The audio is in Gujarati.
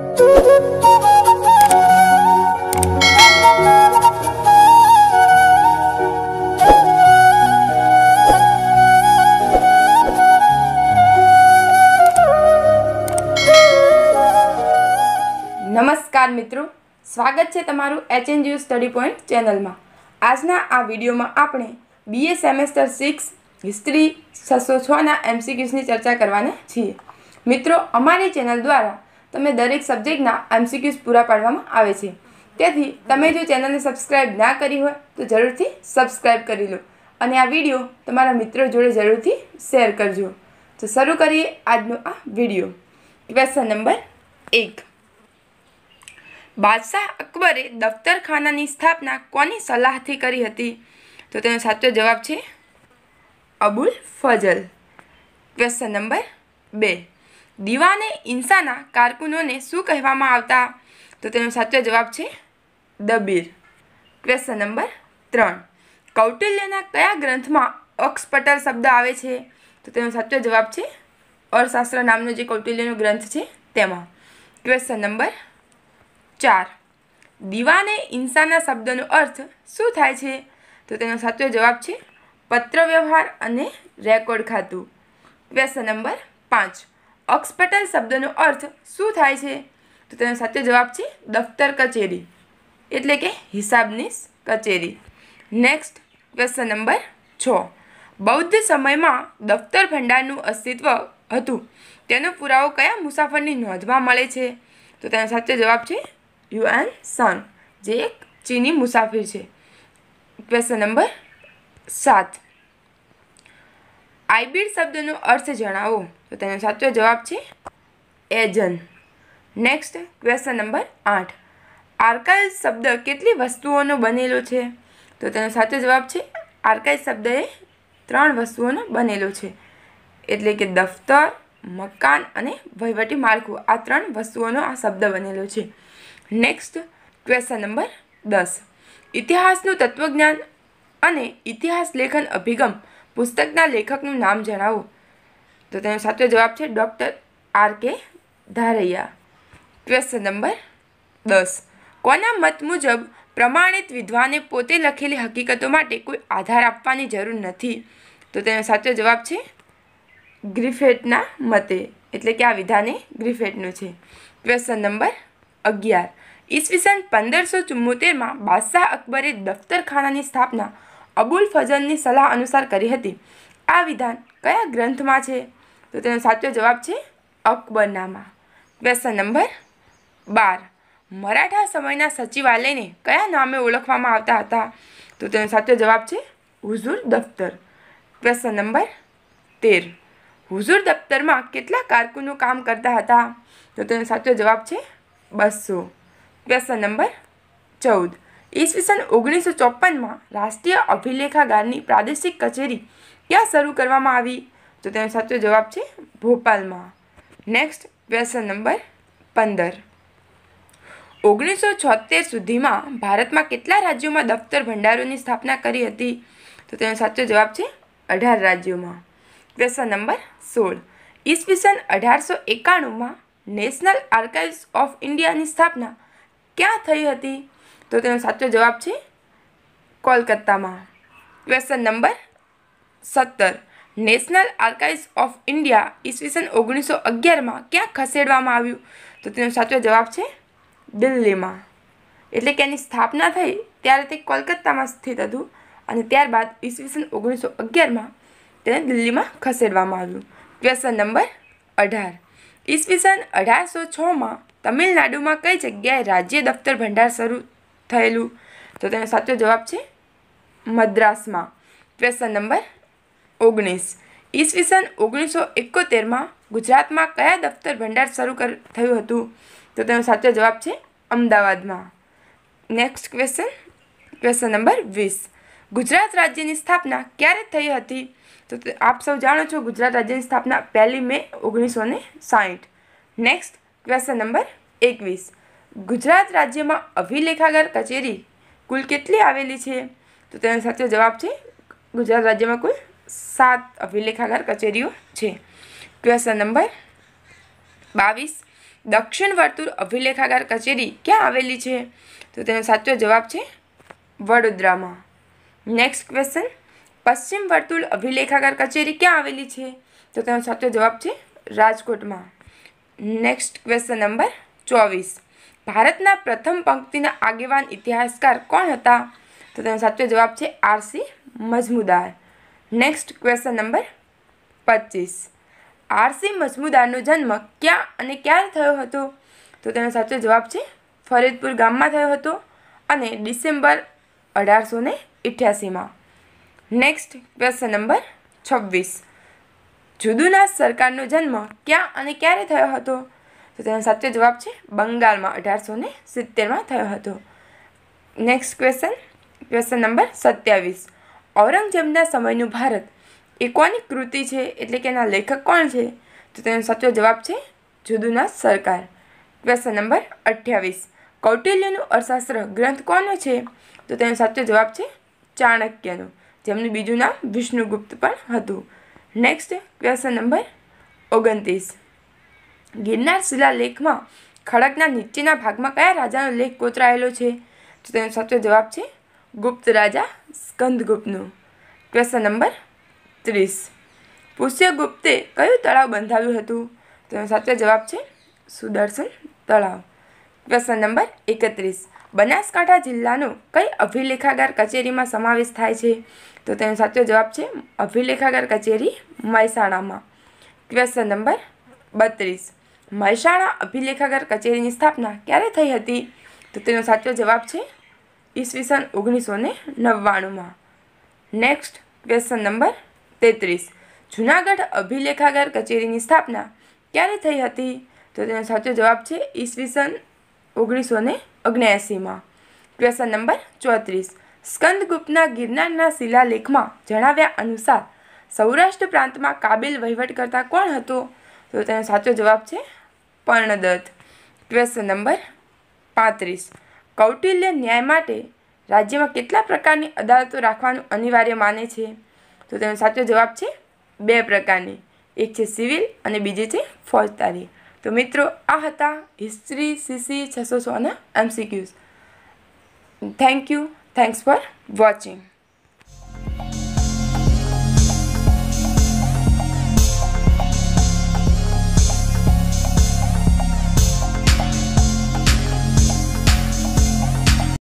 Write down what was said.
નમસ્કાર મિત્રો સ્વાગત છે તમારું એચએન યુ સ્ટડી પોઈન્ટ ચેનલમાં આજના આ વિડીયોમાં આપણે બીએ સેમેસ્ટર સિક્સ હિસ્ટ્રી છસો છના એમસીક્યુઝની ચર્ચા કરવાના છીએ મિત્રો અમારી ચેનલ દ્વારા તમે દરેક સબ્જેક્ટના એમસીક્યુઝ પૂરા પાડવામાં આવે છે તેથી તમે જો ચેનલને સબસ્ક્રાઈબ ના કરી હોય તો જરૂરથી સબસ્ક્રાઈબ કરી લો અને આ વિડીયો તમારા મિત્રો જોડે જરૂરથી શેર કરજો તો શરૂ કરીએ આજનો આ વિડીયો ક્વેશ્ચન નંબર એક બાદશાહ અકબરે દફતરખાનાની સ્થાપના કોની સલાહથી કરી હતી તો તેનો સાચો જવાબ છે અબુલ ફજલ ક્વેશ્ચન નંબર બે દીવાને ઇન્સાના કારકુનોને શું કહેવામાં આવતા તો તેનો સાચો જવાબ છે દબીર ક્વેશ્ચન નંબર ત્રણ કૌટિલ્યના કયા ગ્રંથમાં અક્ષપટલ શબ્દ આવે છે તો તેનો સાચો જવાબ છે અર્થશાસ્ત્ર નામનો જે કૌટિલ્યનો ગ્રંથ છે તેમાં ક્વેશ્ચન નંબર ચાર દીવાને ઇન્સાના શબ્દનો અર્થ શું થાય છે તો તેનો સાચો જવાબ છે પત્ર વ્યવહાર અને રેકોર્ડ ખાતું ક્વેશ્ચન નંબર પાંચ ઓક્સપટલ શબ્દનો અર્થ શું થાય છે તો તેનો સાચો જવાબ છે દફતર કચેરી એટલે કે હિસાબની કચેરી નેક્સ્ટ ક્વેશ્ચન નંબર છ બૌદ્ધ સમયમાં દફતર ભંડારનું અસ્તિત્વ હતું તેનો પુરાવો કયા મુસાફરની નોંધવા મળે છે તો તેનો સાચો જવાબ છે યુએન સન જે એક ચીની મુસાફિર છે ક્વેશ્ચન નંબર સાત આઈબીડ શબ્દનો અર્થ જણાવો તો તેનો સાચો જવાબ છે એજન નેક્સ્ટ ક્વેશ્ચન નંબર આઠ આર્કાઇવ શબ્દ કેટલી વસ્તુઓનો બનેલો છે તો તેનો સાચો જવાબ છે આર્કાઇવ શબ્દ એ ત્રણ વસ્તુઓનો બનેલો છે એટલે કે દફતર મકાન અને વહીવટી માળખું આ ત્રણ વસ્તુઓનો આ શબ્દ બનેલો છે નેક્સ્ટ ક્વેશ્ચન નંબર દસ ઇતિહાસનું તત્વજ્ઞાન અને ઇતિહાસ લેખન અભિગમ પુસ્તકના લેખકનું નામ જણાવો તો તેનો સાચો જવાબ છે doctor R K ધારૈયા question number દસ કોના મત મુજબ પ્રમાણિત વિદ્વાને પોતે લખેલી હકીકતો માટે કોઈ આધાર આપવાની જરૂર નથી તો તેનો સાચો જવાબ છે ગ્રીફેટના મતે એટલે કે આ વિધાને ગ્રીફેટનું છે ક્વેશ્ચન નંબર અગિયાર ઈસવીસન પંદરસો ચુમ્મોતેરમાં બાદશાહ અકબરે દફતરખાનાની સ્થાપના અબુલ ફઝલની સલાહ અનુસાર કરી હતી આ વિધાન કયા ગ્રંથમાં છે તો તેનો સાચો જવાબ છે અકબરનામા ક્વેશ્ચન નંબર બાર મરાઠા સમયના સચિવાલયને કયા નામે ઓળખવામાં આવતા હતા તો તેનો સાચો જવાબ છે હુઝુર દફતર ક્વેશ્ચન નંબર તેર હુઝુર દફતરમાં કેટલા કારકુનો કામ કરતા હતા તો તેનો સાચો જવાબ છે બસો ક્વેશ્ચન નંબર ચૌદ ઈસવીસન ઓગણીસો ચોપનમાં રાષ્ટ્રીય અભિલેખાગારની પ્રાદેશિક કચેરી ક્યાં શરૂ કરવામાં આવી તો તેનો સાચો જવાબ છે ભોપાલમાં નેક્સ્ટ વ્યસન નંબર પંદર ઓગણીસો છોતેર સુધીમાં ભારતમાં કેટલા રાજ્યોમાં દફતર ભંડારોની સ્થાપના કરી હતી તો તેનો સાચો જવાબ છે અઢાર રાજ્યોમાં વ્યસન નંબર સોળ ઈસવીસન અઢારસો એકાણુંમાં નેશનલ આર્કાઇવ્સ ઓફ ઇન્ડિયાની સ્થાપના ક્યાં થઈ હતી તો તેનો સાચો જવાબ છે કોલકાતામાં ક્વેશ્ચન નંબર સત્તર નેશનલ આર્કાઇવ્સ ઓફ ઇન્ડિયા ઈસવીસન ઓગણીસો અગિયારમાં ક્યાં ખસેડવામાં આવ્યું તો તેનો સાચો જવાબ છે દિલ્હીમાં એટલે કે એની સ્થાપના થઈ ત્યારે તે કોલકાતામાં સ્થિત હતું અને ત્યારબાદ ઈસવીસન ઓગણીસો અગિયારમાં તેને દિલ્હીમાં ખસેડવામાં આવ્યું ક્વેશ્ચન નંબર અઢાર ઈસવીસન અઢારસો છમાં તમિલનાડુમાં કઈ જગ્યાએ રાજ્ય દફતર ભંડાર શરૂ થયેલું તો તેનો સાચો જવાબ છે મદ્રાસમાં ક્વેશ્ચન નંબર ઓગણીસ ઈસવીસન ઓગણીસો એકોતેરમાં ગુજરાતમાં કયા દફતર ભંડાર શરૂ કર થયું હતું તો તેનો સાચો જવાબ છે અમદાવાદમાં નેક્સ્ટ ક્વેશ્ચન ક્વેશ્ચન નંબર વીસ ગુજરાત રાજ્યની સ્થાપના ક્યારે થઈ હતી તો આપ સૌ જાણો છો ગુજરાત રાજ્યની સ્થાપના પહેલી મે ઓગણીસો ને સાહીઠ નેક્સ્ટ ક્વેશ્ચન નંબર એકવીસ ગુજરાત રાજ્યમાં અભિલેખાગાર કચેરી કુલ કેટલી આવેલી છે તો તેનો સાચો જવાબ છે ગુજરાત રાજ્યમાં કુલ સાત અભિલેખાગાર કચેરીઓ છે ક્વેશ્ચન નંબર બાવીસ દક્ષિણ વર્તુળ અભિલેખાગાર કચેરી ક્યાં આવેલી છે તો તેનો સાચો જવાબ છે વડોદરામાં નેક્સ્ટ ક્વેશ્ચન પશ્ચિમ વર્તુળ અભિલેખાગાર કચેરી ક્યાં આવેલી છે તો તેનો સાચો જવાબ છે રાજકોટમાં નેક્સ્ટ ક્વેશ્ચન નંબર ચોવીસ ભારતના પ્રથમ પંક્તિના આગેવાન ઇતિહાસકાર કોણ હતા તો તેનો સાચો જવાબ છે R C Majumdar next question number પચીસ આરસી મજમુદારનો જન્મ ક્યાં અને ક્યારે થયો હતો તો તેનો સાચો જવાબ છે ફરીદપુર ગામમાં થયો હતો અને ડિસેમ્બર અઢારસો ને ઇઠ્યાસીમાં નેક્સ્ટ ક્વેશ્ચન નંબર છવ્વીસ જુદુનાથ સરકારનો જન્મ ક્યાં અને ક્યારે થયો હતો તો તેનો સાચો જવાબ છે બંગાળમાં અઢારસો ને સિત્તેરમાં થયો હતો નેક્સ્ટ ક્વેશ્ચન ક્વેશ્ચન નંબર સત્યાવીસ ઔરંગઝેબના સમયનું ભારત એ કોની કૃતિ છે એટલે કે એના લેખક કોણ છે તો તેનો સાચો જવાબ છે જુદુનાથ સરકાર ક્વેશ્ચન નંબર અઠ્યાવીસ કૌટિલ્યનું અર્થશાસ્ત્ર ગ્રંથ કોનો છે તો તેનો સાચો જવાબ છે ચાણક્યનો જેમનું બીજું નામ વિષ્ણુગુપ્ત પણ હતું નેક્સ્ટ ક્વેશ્ચન નંબર ઓગણત્રીસ ગિરનાર શિલાલેખમાં ખડકના નીચેના ભાગમાં કયા રાજાનો લેખ કોતરાયેલો છે તો તેનો સાચો જવાબ છે ગુપ્ત રાજા સ્કંદગુપ્તનો ક્વેશ્ચન નંબર ત્રીસ પુષ્યગુપ્તે કયું તળાવ બંધાવ્યું હતું તેનો સાચો જવાબ છે સુદર્શન તળાવ ક્વેશ્ચન નંબર એકત્રીસ બનાસકાંઠા જિલ્લાનો કઈ અભિલેખાગાર કચેરીમાં સમાવેશ થાય છે તો તેનો સાચો જવાબ છે અભિલેખાગાર કચેરી મહેસાણામાં ક્વેશ્ચન નંબર બત્રીસ મહેસાણા અભિલેખાગર કચેરીની સ્થાપના ક્યારે થઈ હતી તો તેનો સાચો જવાબ છે ઈસવીસન ઓગણીસો ને નવ્વાણુંમાં નેક્સ્ટ ક્વેશ્ચન નંબર તેત્રીસ જૂનાગઢ અભિલેખાગર કચેરીની સ્થાપના ક્યારે થઈ હતી તો તેનો સાચો જવાબ છે ઈસવીસન ઓગણીસો ને ઓગણએંસીમાં ક્વેશ્ચન નંબર ચોત્રીસ સ્કંદગુપ્તના ગિરનારના શિલાલેખમાં જણાવ્યા અનુસાર સૌરાષ્ટ્ર પ્રાંતમાં કાબિલ વહીવટ કરતા કોણ હતો તો તેનો સાચો જવાબ છે પર્ણદત્ત ક્વેશ્ચન નંબર પાંત્રીસ કૌટિલ્ય ન્યાય માટે રાજ્યમાં કેટલા પ્રકારની અદાલતો રાખવાનું અનિવાર્ય માને છે તો તેનો સાચો જવાબ છે બે પ્રકારની એક છે સિવિલ અને બીજી છે ફોજદારી તો મિત્રો આ હતા હિસ્ટ્રી સીસી છસો સોના MCQs thank you thanks for watching